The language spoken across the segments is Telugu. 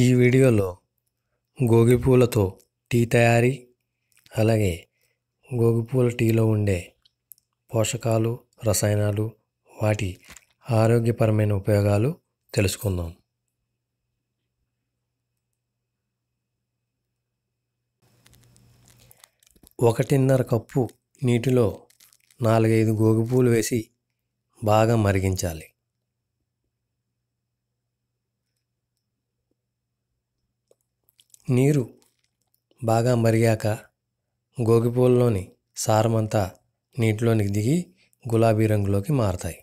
ఈ వీడియోలో గోగి పూలతో టీ తయారీ అలాగే గోగి పూల టీలో ఉండే పోషకాలు రసాయనాలు వాటి ఆరోగ్యపరమైన ఉపయోగాలు తెలుసుకుందాం ఒకటిన్నర కప్పు నీటిలో నాలుగైదు గోగి పూలు వేసి బాగా మరిగించాలి నీరు బాగా మరిగాక గోగిపూలలోని సారమంతా నీటిలోనికి దిగి గులాబీ రంగులోకి మారతాయి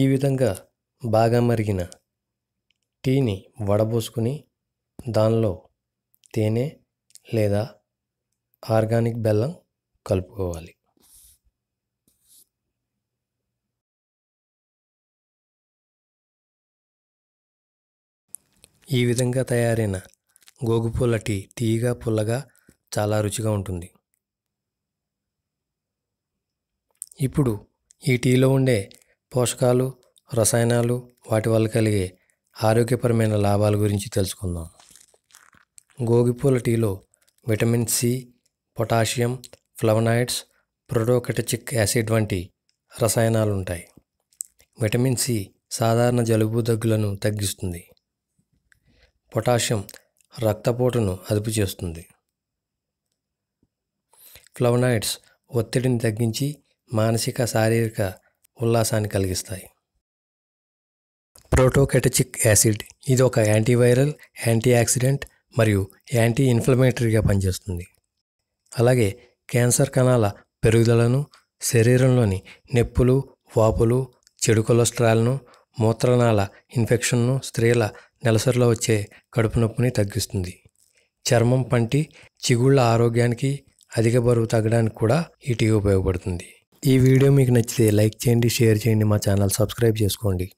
ఈ విధంగా బాగా మరిగిన టీని వడబోసుకుని దానిలో తేనె లేదా ఆర్గానిక్ బెల్లం కలుపుకోవాలి ఈ విధంగా తయారైన గోగుపూల టీ తీయగా పుల్లగా చాలా రుచిగా ఉంటుంది ఇప్పుడు ఈ టీలో ఉండే పోషకాలు రసాయనాలు వాటి వల్ల కలిగే ఆరోగ్యపరమైన లాభాల గురించి తెలుసుకుందాం గోగిపూల టీలో vitamin C potassium flavonoids protocatechuic acid వంటి రసాయనాలు ఉంటాయి విటమిన్ సి సాధారణ జలుబు దగ్గులను తగ్గిస్తుంది పొటాషియం రక్తపోటును అదుపు చేస్తుంది ఫ్లవనాయిడ్స్ ఒత్తిడిని తగ్గించి మానసిక శారీరక ఉల్లాసాన్ని కలిగిస్తాయి ప్రోటోకెటచిక్ యాసిడ్ ఇది ఒక యాంటీవైరల్ యాంటీ ఆక్సిడెంట్ మరియు యాంటీ ఇన్ఫ్లమేటరీగా పనిచేస్తుంది అలాగే క్యాన్సర్ కణాల పెరుగుదలను శరీరంలోని నొప్పులు వాపులు చెడు కొలెస్ట్రాల్ను మూత్రనాళ ఇన్ఫెక్షన్ను స్త్రీల నెలసరిలో వచ్చే కడుపు నొప్పిని తగ్గిస్తుంది చర్మం పంటి చిగుళ్ళ ఆరోగ్యానికి అధిక బరువు తగ్గడానికి కూడా ఈ టీ ఉపయోగపడుతుంది ఈ వీడియో మీకు నచ్చితే లైక్ చేయండి షేర్ చేయండి మా ఛానల్ సబ్స్క్రైబ్ చేసుకోండి